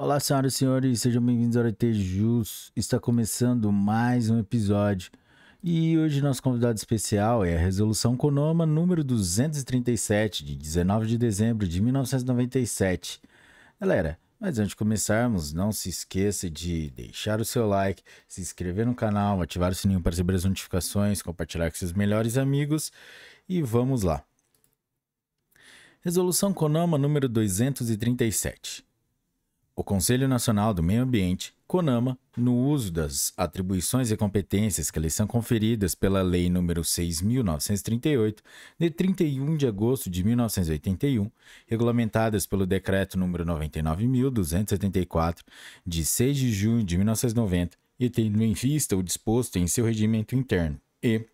Olá, senhoras e senhores, sejam bem-vindos ao Aretejus. Está começando mais um episódio. E hoje nosso convidado especial é a Resolução Conoma número 237, de 19 de dezembro de 1997. Galera, mas antes de começarmos, não se esqueça de deixar o seu like, se inscrever no canal, ativar o sininho para receber as notificações, compartilhar com seus melhores amigos e vamos lá. Resolução Conoma número 237 o Conselho Nacional do Meio Ambiente, CONAMA, no uso das atribuições e competências que lhe são conferidas pela Lei nº 6.938, de 31 de agosto de 1981, regulamentadas pelo Decreto nº 99.274, de 6 de junho de 1990, e tendo em vista o disposto em seu regimento interno, e,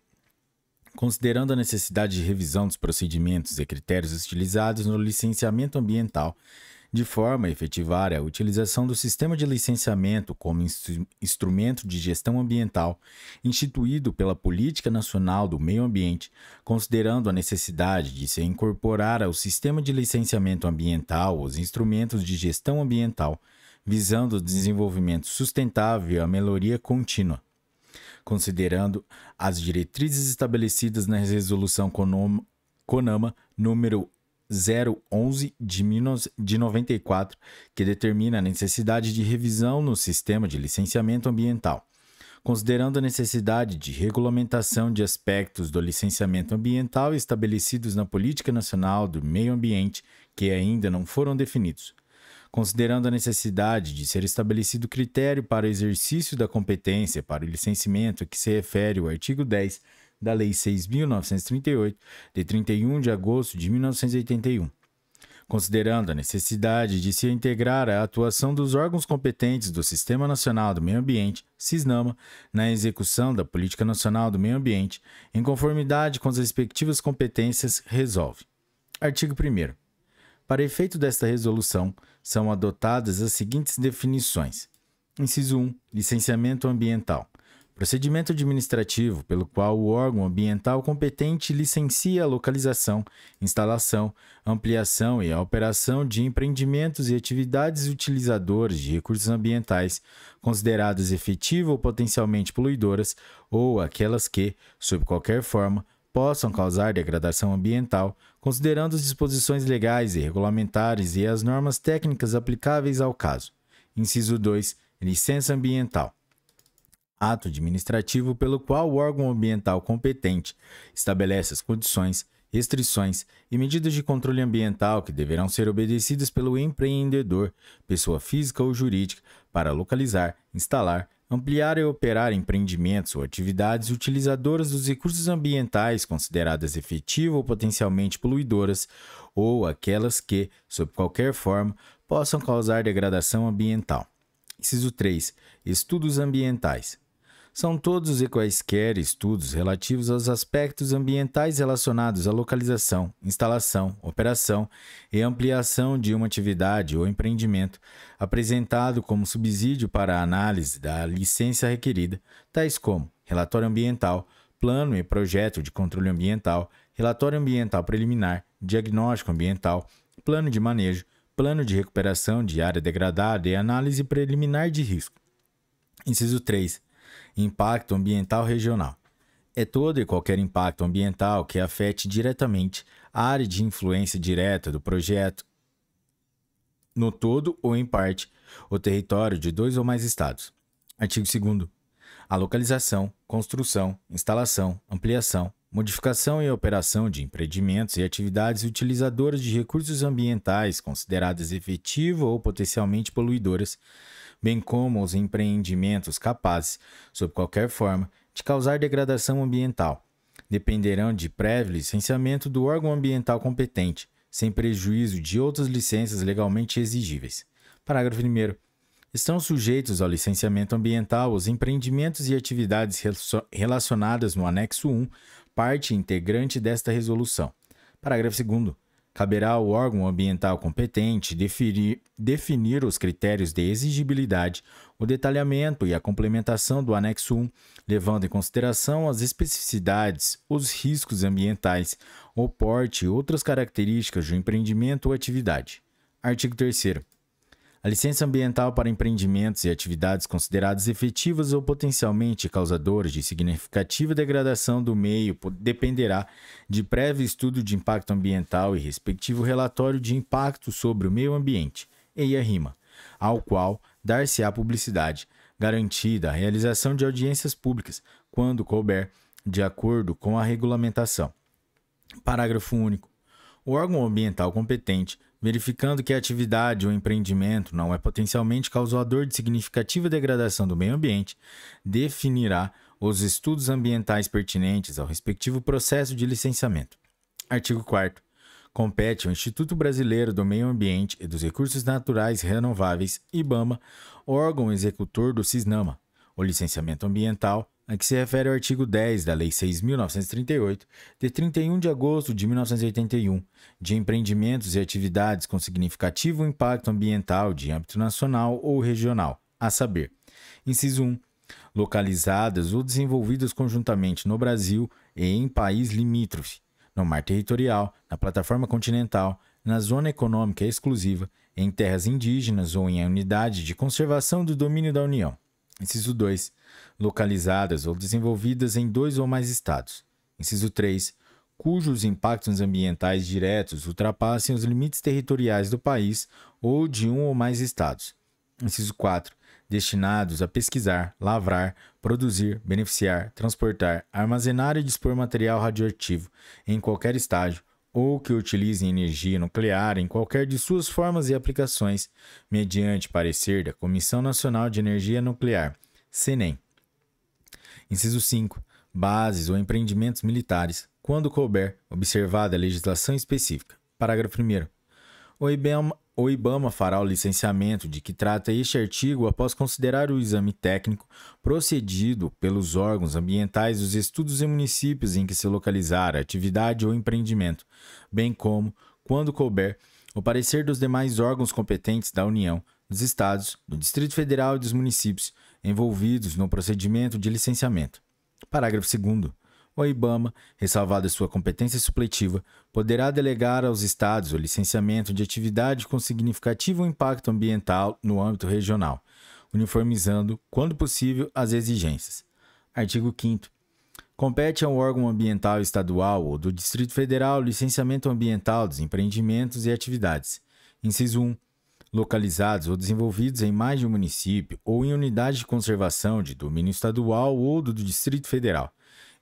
considerando a necessidade de revisão dos procedimentos e critérios utilizados no licenciamento ambiental de forma a efetivar a utilização do sistema de licenciamento como instru instrumento de gestão ambiental instituído pela Política Nacional do Meio Ambiente, considerando a necessidade de se incorporar ao sistema de licenciamento ambiental os instrumentos de gestão ambiental, visando o desenvolvimento sustentável e a melhoria contínua considerando as diretrizes estabelecidas na resolução CONAMA número 011 de, 19, de 94, que determina a necessidade de revisão no sistema de licenciamento ambiental. Considerando a necessidade de regulamentação de aspectos do licenciamento ambiental estabelecidos na Política Nacional do Meio Ambiente, que ainda não foram definidos. Considerando a necessidade de ser estabelecido critério para o exercício da competência para o licenciamento que se refere ao artigo 10 da Lei 6.938, de 31 de agosto de 1981. Considerando a necessidade de se integrar a atuação dos órgãos competentes do Sistema Nacional do Meio Ambiente, SISNAMA, na execução da Política Nacional do Meio Ambiente, em conformidade com as respectivas competências, resolve. Artigo 1. Para efeito desta resolução, são adotadas as seguintes definições: Inciso 1 Licenciamento ambiental procedimento administrativo pelo qual o órgão ambiental competente licencia a localização, instalação, ampliação e a operação de empreendimentos e atividades utilizadores de recursos ambientais consideradas efetiva ou potencialmente poluidoras ou aquelas que, sob qualquer forma, possam causar degradação ambiental, considerando as disposições legais e regulamentares e as normas técnicas aplicáveis ao caso. Inciso 2. Licença ambiental ato administrativo pelo qual o órgão ambiental competente estabelece as condições, restrições e medidas de controle ambiental que deverão ser obedecidas pelo empreendedor, pessoa física ou jurídica, para localizar, instalar, ampliar e operar empreendimentos ou atividades utilizadoras dos recursos ambientais consideradas efetiva ou potencialmente poluidoras, ou aquelas que, sob qualquer forma, possam causar degradação ambiental. Inciso 3. Estudos ambientais são todos e quaisquer estudos relativos aos aspectos ambientais relacionados à localização, instalação, operação e ampliação de uma atividade ou empreendimento, apresentado como subsídio para a análise da licença requerida, tais como relatório ambiental, plano e projeto de controle ambiental, relatório ambiental preliminar, diagnóstico ambiental, plano de manejo, plano de recuperação de área degradada e análise preliminar de risco. Inciso 3. Impacto ambiental regional. É todo e qualquer impacto ambiental que afete diretamente a área de influência direta do projeto, no todo ou em parte, o território de dois ou mais estados. Artigo 2 a localização, construção, instalação, ampliação, modificação e operação de empreendimentos e atividades utilizadoras de recursos ambientais consideradas efetivo ou potencialmente poluidoras bem como os empreendimentos capazes, sob qualquer forma, de causar degradação ambiental. Dependerão de prévio licenciamento do órgão ambiental competente, sem prejuízo de outras licenças legalmente exigíveis. Parágrafo 1. Estão sujeitos ao licenciamento ambiental os empreendimentos e atividades relacionadas no anexo 1, parte integrante desta resolução. Parágrafo 2. Caberá ao órgão ambiental competente definir os critérios de exigibilidade, o detalhamento e a complementação do anexo 1, levando em consideração as especificidades, os riscos ambientais, o porte e outras características do empreendimento ou atividade. Artigo 3 a licença ambiental para empreendimentos e atividades consideradas efetivas ou potencialmente causadoras de significativa degradação do meio dependerá de prévio estudo de impacto ambiental e respectivo relatório de impacto sobre o meio ambiente, EIA-RIMA, ao qual dar-se-á publicidade, garantida a realização de audiências públicas, quando couber, de acordo com a regulamentação. Parágrafo único. O órgão ambiental competente, verificando que a atividade ou empreendimento não é potencialmente causador de significativa degradação do meio ambiente, definirá os estudos ambientais pertinentes ao respectivo processo de licenciamento. Artigo 4 compete ao Instituto Brasileiro do Meio Ambiente e dos Recursos Naturais Renováveis, IBAMA, órgão executor do CISNAMA, o licenciamento ambiental a que se refere o artigo 10 da Lei 6.938, de 31 de agosto de 1981, de empreendimentos e atividades com significativo impacto ambiental de âmbito nacional ou regional, a saber, inciso 1, localizadas ou desenvolvidas conjuntamente no Brasil e em país limítrofe, no mar territorial, na plataforma continental, na zona econômica exclusiva, em terras indígenas ou em unidade de conservação do domínio da União. Inciso 2. Localizadas ou desenvolvidas em dois ou mais estados. Inciso 3. Cujos impactos ambientais diretos ultrapassem os limites territoriais do país ou de um ou mais estados. Inciso 4 destinados a pesquisar, lavrar, produzir, beneficiar, transportar, armazenar e dispor material radioativo em qualquer estágio ou que utilizem energia nuclear em qualquer de suas formas e aplicações, mediante parecer da Comissão Nacional de Energia Nuclear, CENEM. Inciso 5. Bases ou empreendimentos militares, quando couber, observada a legislação específica. Parágrafo 1. O IBM o IBAMA fará o licenciamento de que trata este artigo após considerar o exame técnico procedido pelos órgãos ambientais dos estudos e municípios em que se localizar a atividade ou empreendimento, bem como, quando couber, o parecer dos demais órgãos competentes da União, dos Estados, do Distrito Federal e dos municípios envolvidos no procedimento de licenciamento. Parágrafo 2 o IBAMA, ressalvada sua competência supletiva, poderá delegar aos estados o licenciamento de atividade com significativo impacto ambiental no âmbito regional, uniformizando, quando possível, as exigências. Artigo 5 Compete ao órgão ambiental estadual ou do Distrito Federal o licenciamento ambiental dos empreendimentos e atividades. Inciso 1 localizados ou desenvolvidos em mais de um município ou em unidade de conservação de domínio estadual ou do Distrito Federal.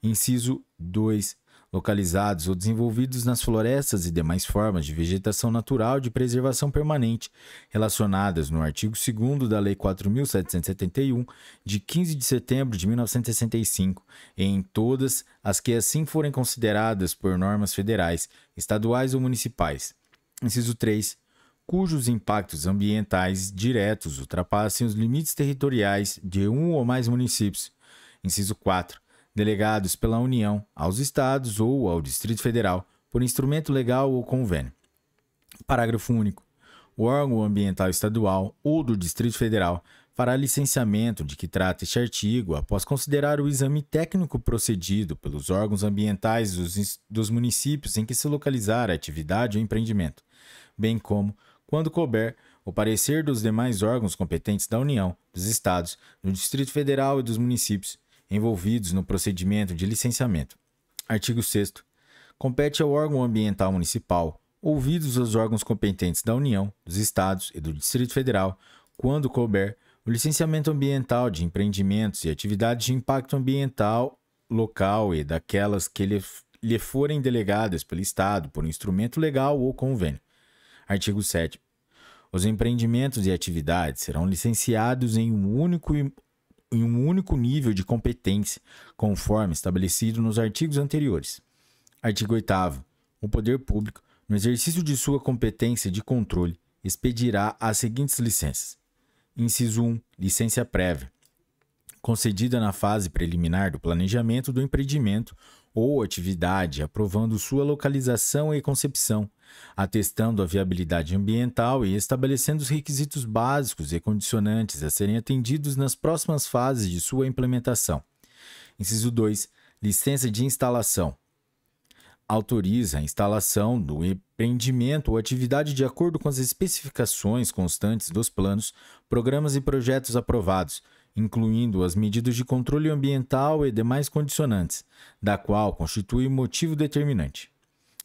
Inciso 2. Localizados ou desenvolvidos nas florestas e demais formas de vegetação natural de preservação permanente, relacionadas no artigo 2 da Lei 4.771, de 15 de setembro de 1965, e em todas as que assim forem consideradas por normas federais, estaduais ou municipais. Inciso 3 cujos impactos ambientais diretos ultrapassem os limites territoriais de um ou mais municípios. Inciso 4 delegados pela União aos Estados ou ao Distrito Federal por instrumento legal ou convênio. Parágrafo único. O órgão ambiental estadual ou do Distrito Federal fará licenciamento de que trata este artigo após considerar o exame técnico procedido pelos órgãos ambientais dos, dos municípios em que se localizar a atividade ou empreendimento, bem como, quando couber, o parecer dos demais órgãos competentes da União, dos Estados, do Distrito Federal e dos municípios, envolvidos no procedimento de licenciamento. Artigo 6. Compete ao órgão ambiental municipal, ouvidos os órgãos competentes da União, dos Estados e do Distrito Federal, quando couber, o licenciamento ambiental de empreendimentos e atividades de impacto ambiental local e daquelas que lhe, lhe forem delegadas pelo Estado por instrumento legal ou convênio. Artigo 7. Os empreendimentos e atividades serão licenciados em um único em um único nível de competência, conforme estabelecido nos artigos anteriores. Artigo 8. O poder público, no exercício de sua competência de controle, expedirá as seguintes licenças: Inciso 1. Licença prévia. Concedida na fase preliminar do planejamento do empreendimento ou atividade, aprovando sua localização e concepção, atestando a viabilidade ambiental e estabelecendo os requisitos básicos e condicionantes a serem atendidos nas próximas fases de sua implementação. Inciso 2. Licença de instalação. Autoriza a instalação do empreendimento ou atividade de acordo com as especificações constantes dos planos, programas e projetos aprovados, incluindo as medidas de controle ambiental e demais condicionantes, da qual constitui motivo determinante.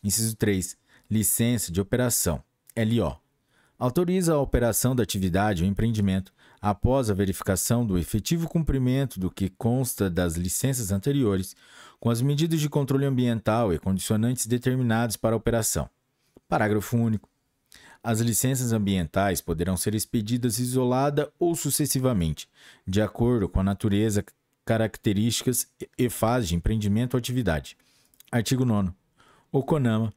Inciso 3. Licença de operação, LO. Autoriza a operação da atividade ou empreendimento após a verificação do efetivo cumprimento do que consta das licenças anteriores, com as medidas de controle ambiental e condicionantes determinados para a operação. Parágrafo único. As licenças ambientais poderão ser expedidas isolada ou sucessivamente, de acordo com a natureza, características e fase de empreendimento ou atividade. Artigo 9. O CONAMA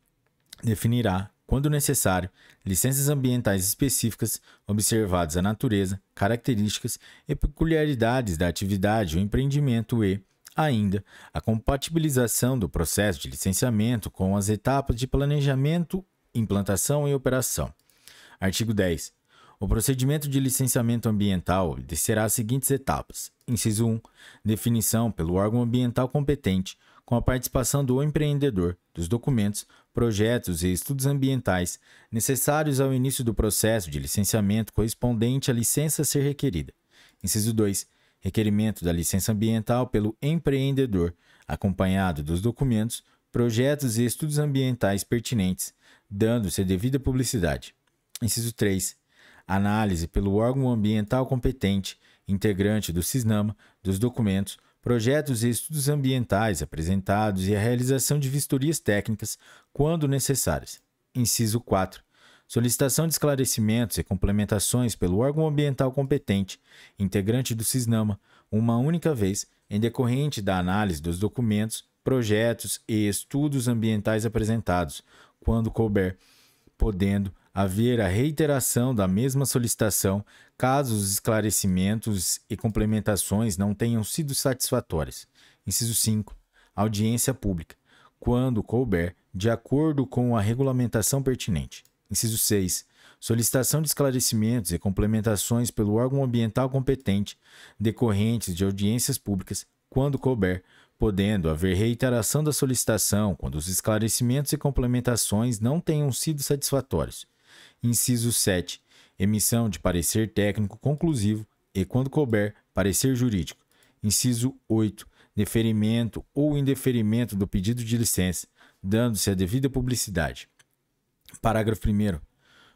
definirá, quando necessário, licenças ambientais específicas observadas à natureza, características e peculiaridades da atividade ou empreendimento e, ainda, a compatibilização do processo de licenciamento com as etapas de planejamento, implantação e operação. Artigo 10. O procedimento de licenciamento ambiental descerá as seguintes etapas. Inciso 1. Definição pelo órgão ambiental competente, com a participação do empreendedor, dos documentos, projetos e estudos ambientais necessários ao início do processo de licenciamento correspondente à licença a ser requerida. Inciso 2. Requerimento da licença ambiental pelo empreendedor, acompanhado dos documentos, projetos e estudos ambientais pertinentes, dando-se devida publicidade. Inciso 3. Análise pelo órgão ambiental competente, integrante do CISNAMA, dos documentos, projetos e estudos ambientais apresentados e a realização de vistorias técnicas quando necessárias. Inciso 4. Solicitação de esclarecimentos e complementações pelo órgão ambiental competente, integrante do CISNAMA, uma única vez, em decorrente da análise dos documentos, projetos e estudos ambientais apresentados, quando couber, podendo haver a reiteração da mesma solicitação caso os esclarecimentos e complementações não tenham sido satisfatórias. Inciso 5. Audiência pública, quando couber, de acordo com a regulamentação pertinente. Inciso 6. Solicitação de esclarecimentos e complementações pelo órgão ambiental competente decorrentes de audiências públicas, quando couber, podendo haver reiteração da solicitação quando os esclarecimentos e complementações não tenham sido satisfatórios. Inciso 7. Emissão de parecer técnico conclusivo e, quando couber, parecer jurídico. Inciso 8. Deferimento ou indeferimento do pedido de licença, dando-se a devida publicidade. Parágrafo 1.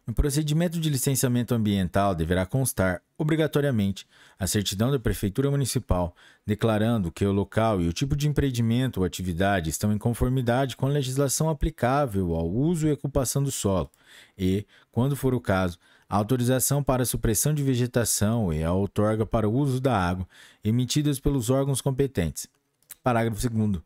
No procedimento de licenciamento ambiental deverá constar, obrigatoriamente, a certidão da Prefeitura Municipal, declarando que o local e o tipo de empreendimento ou atividade estão em conformidade com a legislação aplicável ao uso e ocupação do solo e, quando for o caso, a autorização para a supressão de vegetação e a outorga para o uso da água emitidas pelos órgãos competentes. Parágrafo 2.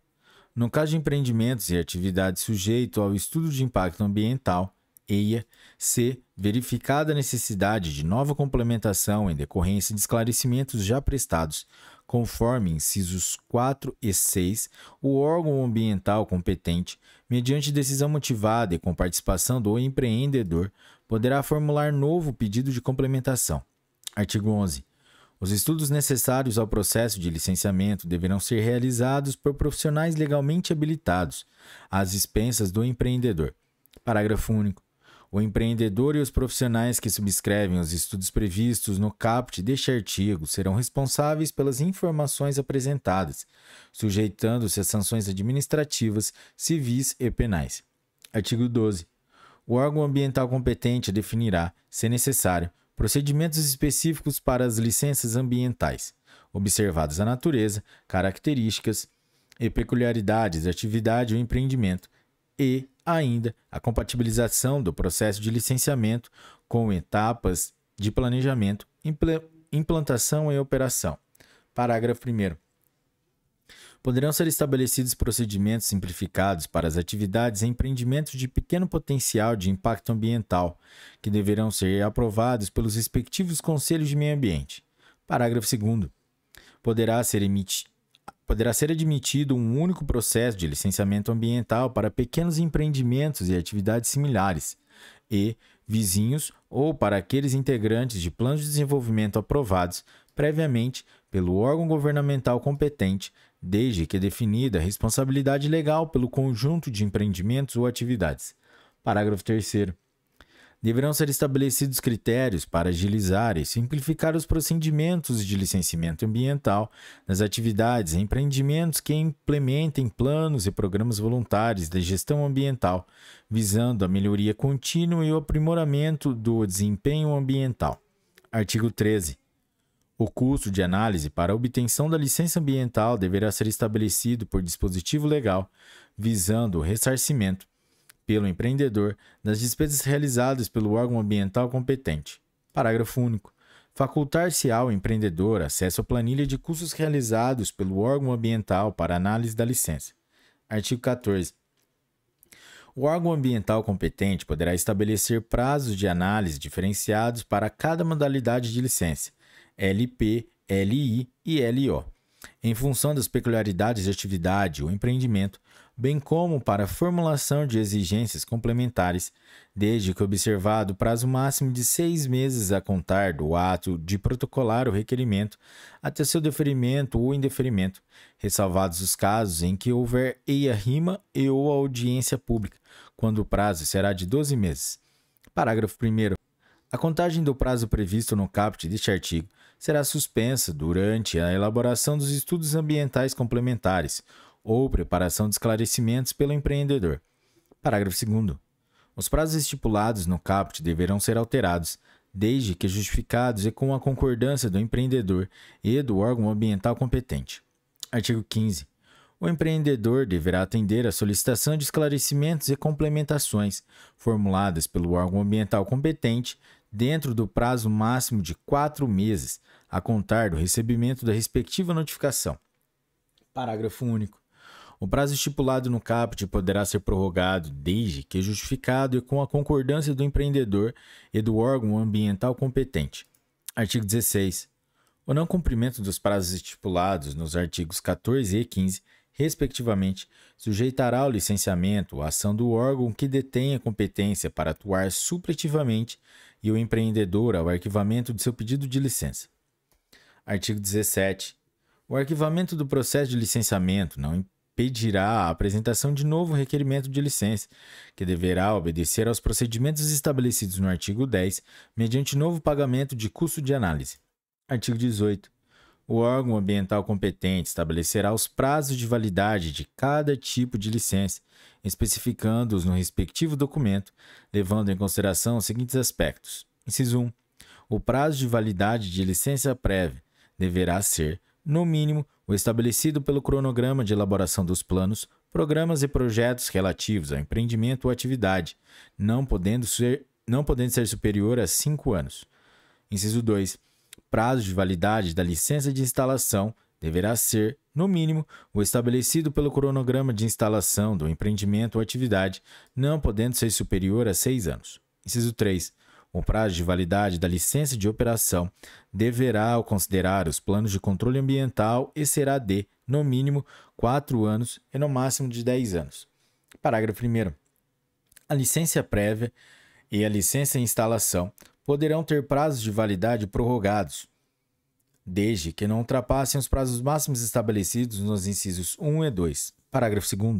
No caso de empreendimentos e atividades sujeitos ao estudo de impacto ambiental, EIA, c. Verificada a necessidade de nova complementação em decorrência de esclarecimentos já prestados, conforme incisos 4 e 6, o órgão ambiental competente, mediante decisão motivada e com participação do empreendedor, poderá formular novo pedido de complementação. Artigo 11. Os estudos necessários ao processo de licenciamento deverão ser realizados por profissionais legalmente habilitados, às dispensas do empreendedor. Parágrafo único. O empreendedor e os profissionais que subscrevem os estudos previstos no caput deste artigo serão responsáveis pelas informações apresentadas, sujeitando-se a sanções administrativas, civis e penais. Artigo 12. O órgão ambiental competente definirá, se necessário, procedimentos específicos para as licenças ambientais, observadas a natureza, características e peculiaridades da atividade ou empreendimento, e ainda a compatibilização do processo de licenciamento com etapas de planejamento, impl implantação e operação. Parágrafo 1. Poderão ser estabelecidos procedimentos simplificados para as atividades e empreendimentos de pequeno potencial de impacto ambiental, que deverão ser aprovados pelos respectivos conselhos de meio ambiente. Parágrafo 2. Poderá ser emitido poderá ser admitido um único processo de licenciamento ambiental para pequenos empreendimentos e atividades similares, e vizinhos ou para aqueles integrantes de planos de desenvolvimento aprovados previamente pelo órgão governamental competente, desde que definida a responsabilidade legal pelo conjunto de empreendimentos ou atividades. Parágrafo 3 deverão ser estabelecidos critérios para agilizar e simplificar os procedimentos de licenciamento ambiental nas atividades e empreendimentos que implementem planos e programas voluntários de gestão ambiental, visando a melhoria contínua e o aprimoramento do desempenho ambiental. Artigo 13. O custo de análise para a obtenção da licença ambiental deverá ser estabelecido por dispositivo legal, visando o ressarcimento pelo empreendedor das despesas realizadas pelo órgão ambiental competente. Parágrafo único. Facultar-se á ao empreendedor acesso à planilha de custos realizados pelo órgão ambiental para análise da licença. Artigo 14. O órgão ambiental competente poderá estabelecer prazos de análise diferenciados para cada modalidade de licença, LP, LI e LO. Em função das peculiaridades de atividade ou empreendimento, bem como para formulação de exigências complementares, desde que observado o prazo máximo de seis meses a contar do ato de protocolar o requerimento até seu deferimento ou indeferimento, ressalvados os casos em que houver eia-rima e ou audiência pública, quando o prazo será de 12 meses. Parágrafo 1 a contagem do prazo previsto no caput deste artigo será suspensa durante a elaboração dos estudos ambientais complementares, ou preparação de esclarecimentos pelo empreendedor. Parágrafo 2. Os prazos estipulados no caput deverão ser alterados, desde que justificados e com a concordância do empreendedor e do órgão ambiental competente. Artigo 15. O empreendedor deverá atender à solicitação de esclarecimentos e complementações formuladas pelo órgão ambiental competente dentro do prazo máximo de quatro meses, a contar do recebimento da respectiva notificação. Parágrafo único. O prazo estipulado no CAPT poderá ser prorrogado desde que justificado e com a concordância do empreendedor e do órgão ambiental competente. Artigo 16. O não cumprimento dos prazos estipulados nos artigos 14 e 15, respectivamente, sujeitará ao licenciamento a ação do órgão que detém a competência para atuar supletivamente e o empreendedor ao arquivamento de seu pedido de licença. Artigo 17. O arquivamento do processo de licenciamento não pedirá a apresentação de novo requerimento de licença, que deverá obedecer aos procedimentos estabelecidos no artigo 10, mediante novo pagamento de custo de análise. Artigo 18. O órgão ambiental competente estabelecerá os prazos de validade de cada tipo de licença, especificando-os no respectivo documento, levando em consideração os seguintes aspectos. Inciso 1. O prazo de validade de licença prévia deverá ser no mínimo, o estabelecido pelo cronograma de elaboração dos planos, programas e projetos relativos ao empreendimento ou atividade, não podendo ser, não podendo ser superior a cinco anos. Inciso 2. Prazo de validade da licença de instalação deverá ser, no mínimo, o estabelecido pelo cronograma de instalação do empreendimento ou atividade, não podendo ser superior a seis anos. Inciso 3. O prazo de validade da licença de operação deverá considerar os planos de controle ambiental e será de, no mínimo, 4 anos e no máximo de 10 anos. Parágrafo 1. A licença prévia e a licença de instalação poderão ter prazos de validade prorrogados, desde que não ultrapassem os prazos máximos estabelecidos nos incisos 1 e 2. Parágrafo 2.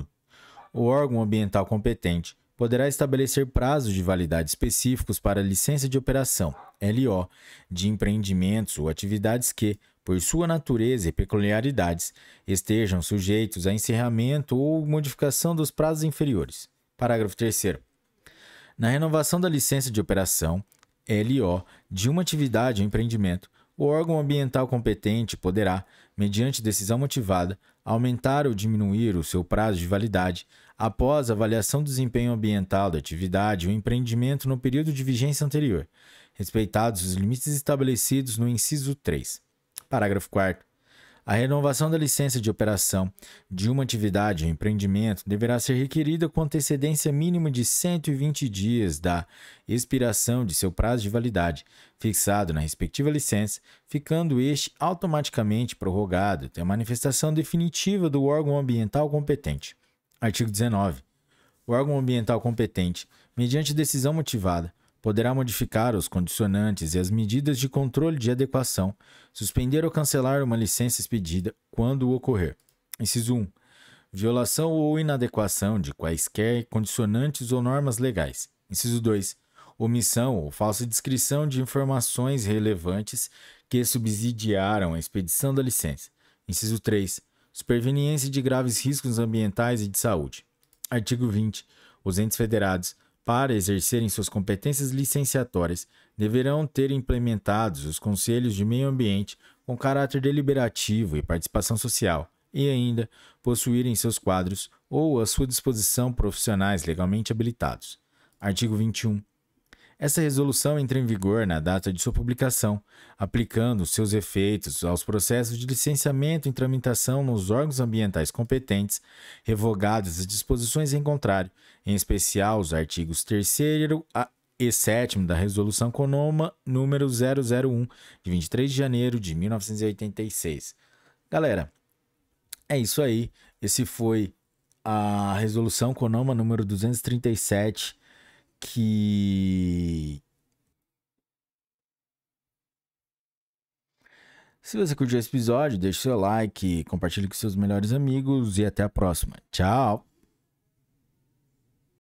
O órgão ambiental competente poderá estabelecer prazos de validade específicos para licença de operação, LO, de empreendimentos ou atividades que, por sua natureza e peculiaridades, estejam sujeitos a encerramento ou modificação dos prazos inferiores. Parágrafo 3. Na renovação da licença de operação, LO, de uma atividade ou empreendimento, o órgão ambiental competente poderá, mediante decisão motivada, aumentar ou diminuir o seu prazo de validade, após avaliação do desempenho ambiental da atividade ou empreendimento no período de vigência anterior, respeitados os limites estabelecidos no inciso 3. Parágrafo 4. A renovação da licença de operação de uma atividade ou empreendimento deverá ser requerida com antecedência mínima de 120 dias da expiração de seu prazo de validade, fixado na respectiva licença, ficando este automaticamente prorrogado até a manifestação definitiva do órgão ambiental competente. Artigo 19. O órgão ambiental competente, mediante decisão motivada, poderá modificar os condicionantes e as medidas de controle de adequação, suspender ou cancelar uma licença expedida quando ocorrer. Inciso 1. Violação ou inadequação de quaisquer condicionantes ou normas legais. Inciso 2. Omissão ou falsa descrição de informações relevantes que subsidiaram a expedição da licença. Inciso 3 superveniência de graves riscos ambientais e de saúde. Artigo 20. Os entes federados, para exercerem suas competências licenciatórias, deverão ter implementados os conselhos de meio ambiente com caráter deliberativo e participação social, e ainda possuírem seus quadros ou à sua disposição profissionais legalmente habilitados. Artigo 21. Essa resolução entra em vigor na data de sua publicação, aplicando seus efeitos aos processos de licenciamento e tramitação nos órgãos ambientais competentes, revogadas as disposições em contrário, em especial os artigos 3 a e 7 da Resolução CONOMA número 001, de 23 de janeiro de 1986. Galera, é isso aí. Esse foi a Resolução CONOMA número 237 que. Se você curtiu esse episódio, deixe seu like, compartilhe com seus melhores amigos e até a próxima. Tchau!